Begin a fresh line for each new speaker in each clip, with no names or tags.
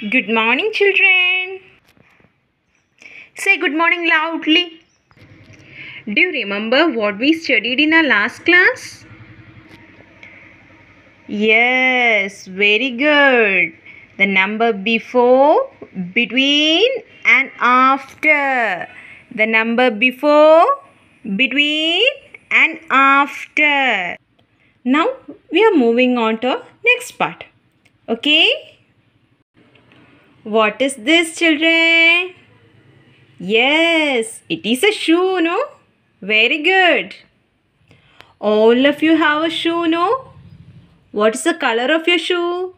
Good morning, children. Say good morning loudly. Do you remember what we studied in our last class? Yes, very good. The number before, between and after. The number before, between and after. Now, we are moving on to next part. Okay? What is this children? Yes, it is a shoe, no? Very good. All of you have a shoe, no? What is the color of your shoe?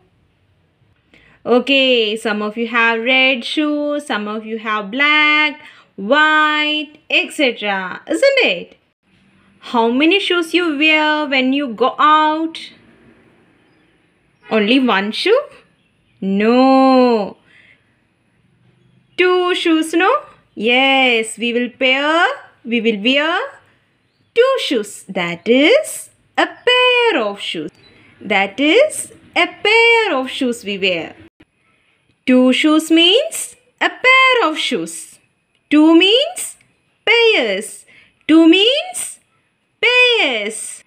Okay, some of you have red shoe, some of you have black, white, etc. Isn't it? How many shoes you wear when you go out? Only one shoe? No, two shoes, no? Yes, we will pair, we will wear two shoes. That is a pair of shoes. That is a pair of shoes we wear. Two shoes means a pair of shoes. Two means pairs. Two means pairs.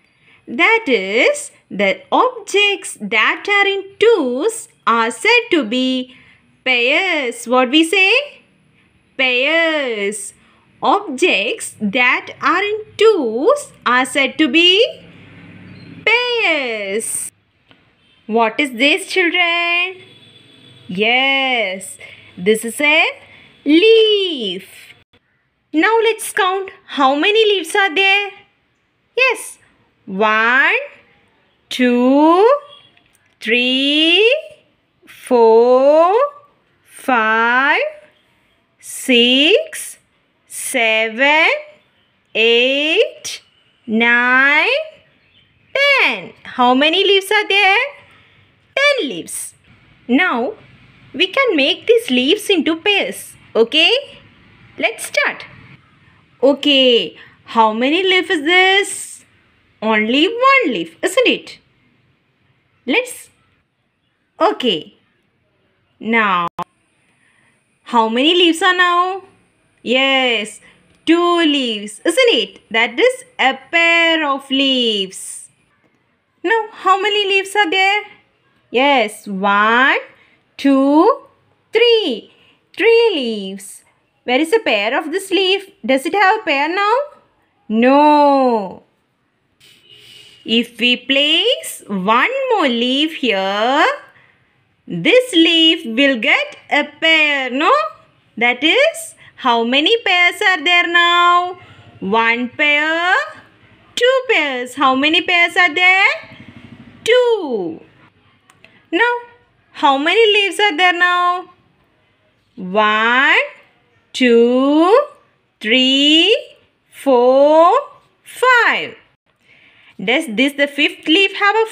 That is, the objects that are in twos are said to be Pairs. What we say? Pairs. Objects that are in twos are said to be pairs. What is this children? Yes, this is a leaf. Now let's count how many leaves are there. Yes, one, two, three, four. six, seven, eight, nine, ten. How many leaves are there? Ten leaves. Now, we can make these leaves into pairs. Okay? Let's start. Okay, how many leaf is this? Only one leaf, isn't it? Let's... Okay. Now... How many leaves are now? Yes, two leaves, isn't it? That is a pair of leaves. Now, how many leaves are there? Yes, one, two, three. Three leaves. Where is a pair of this leaf? Does it have a pair now? No. If we place one more leaf here, this leaf will get a pair, no? That is, how many pairs are there now? One pair, two pairs. How many pairs are there? Two. Now, how many leaves are there now? One, two, three, four, five. Does this the fifth leaf have a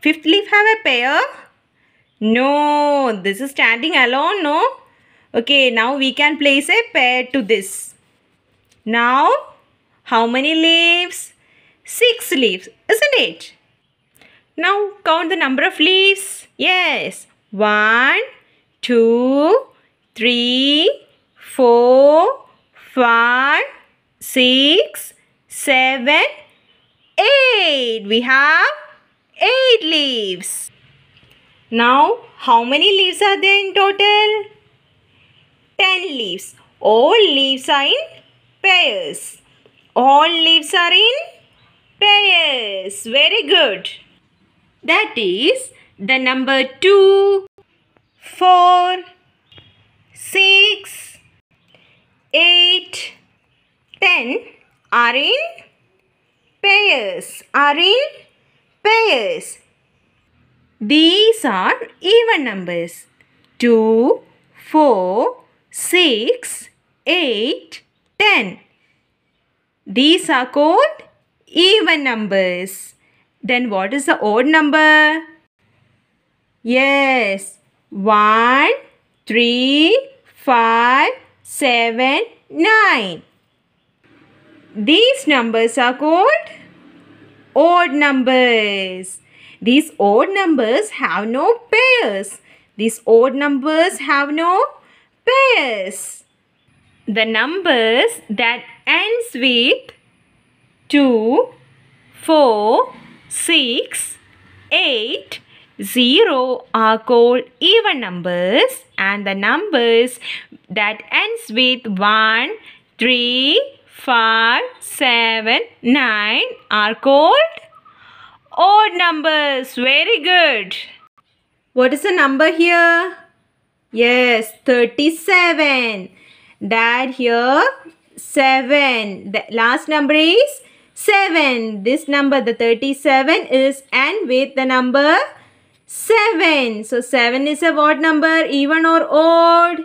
fifth leaf have a pair? No, this is standing alone, no? Okay, now we can place a pair to this. Now, how many leaves? 6 leaves, isn't it? Now, count the number of leaves. Yes, one, two, three, four, five, six, seven, eight. We have 8 leaves. Now, how many leaves are there in total? 10 leaves. All leaves are in pairs. All leaves are in pairs. Very good. That is the number 2, 4, 6, 8, 10 are in pairs. Are in pairs. These are even numbers. 2, 4, 6, 8, 10. These are called even numbers. Then what is the odd number? Yes, 1, 3, 5, 7, 9. These numbers are called odd numbers. These odd numbers have no pairs. These odd numbers have no pairs. The numbers that ends with 2, 4, 6, 8, 0 are called even numbers and the numbers that ends with 1, 3, 5, 7, 9 are called Odd numbers. Very good. What is the number here? Yes, 37. Dad here, 7. The last number is 7. This number, the 37, is and with the number 7. So, 7 is a what number? Even or odd?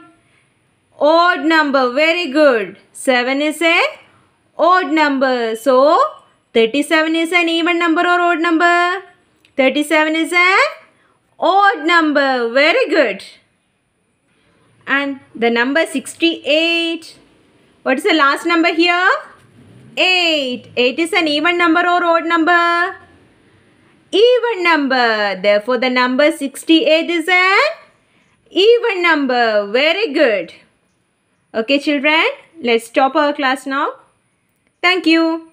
Odd number. Very good. 7 is a odd number. So, 37 is an even number or odd number? 37 is an odd number. Very good. And the number 68. What is the last number here? 8. 8 is an even number or odd number? Even number. Therefore, the number 68 is an even number. Very good. Okay, children. Let's stop our class now. Thank you.